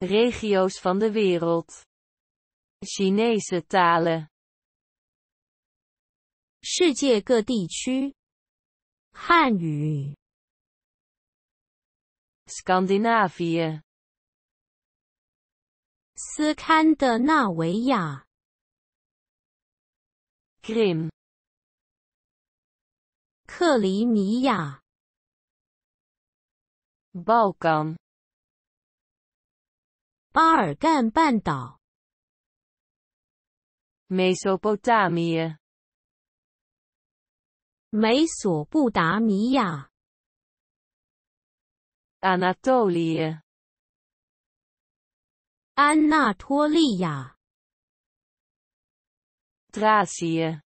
Regio's van de wereld. Chinese talen. 世界各地区。汉语。Scandinavië. Krim, Balkan. 阿尔干半岛，Mesopotamie，美索不达米亚，Anatolie，安纳托利亚 t h r a c i a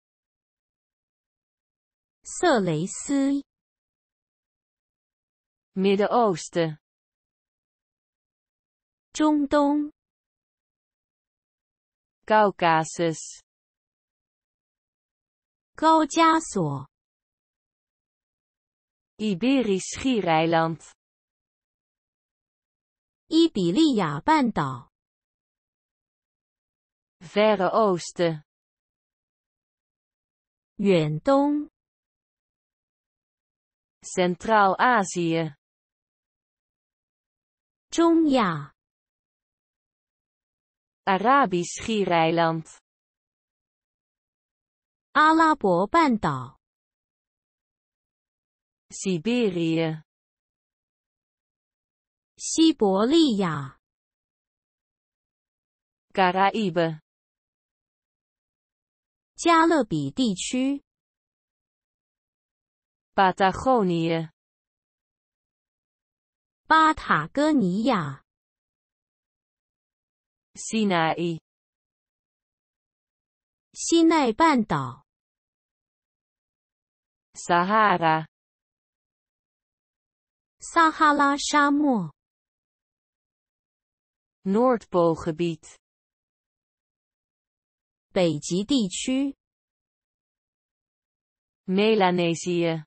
色雷斯，Midden Oosten。Trung Đông Caucasus Câu Gia Sổ Iberisch Schiereiland Iberia Bandao Verre Oosten Yuan Dong Centraal-Azië Zhongya 中亚阿拉伯斯希雷 iland，阿拉伯半岛，Siberie，西伯利亚，Caribe，加勒比地区，Patagonie，巴塔哥尼亚。西 i n 西奈半岛。Sahara，撒哈拉沙漠。North p o l gebied，北极地区。Melanesië，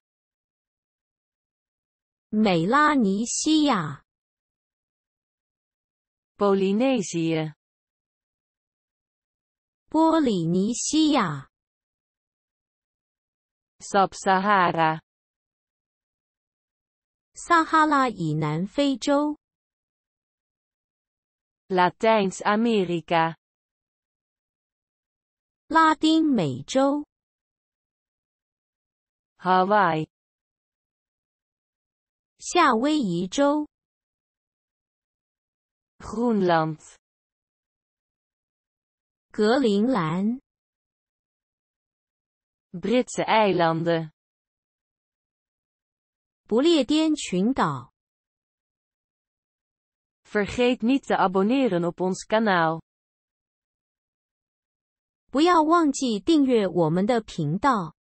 美拉尼西亚。Polynesië。波利尼西亚，Sub Sahara，撒哈拉以南非洲，Latins America，拉丁美洲，Hawaii，夏威夷州，Greenland。Britse eilanden, 格陵兰，Britse Vergeet niet te abonneren op ons kanaal. 不要忘记订阅我们的频道。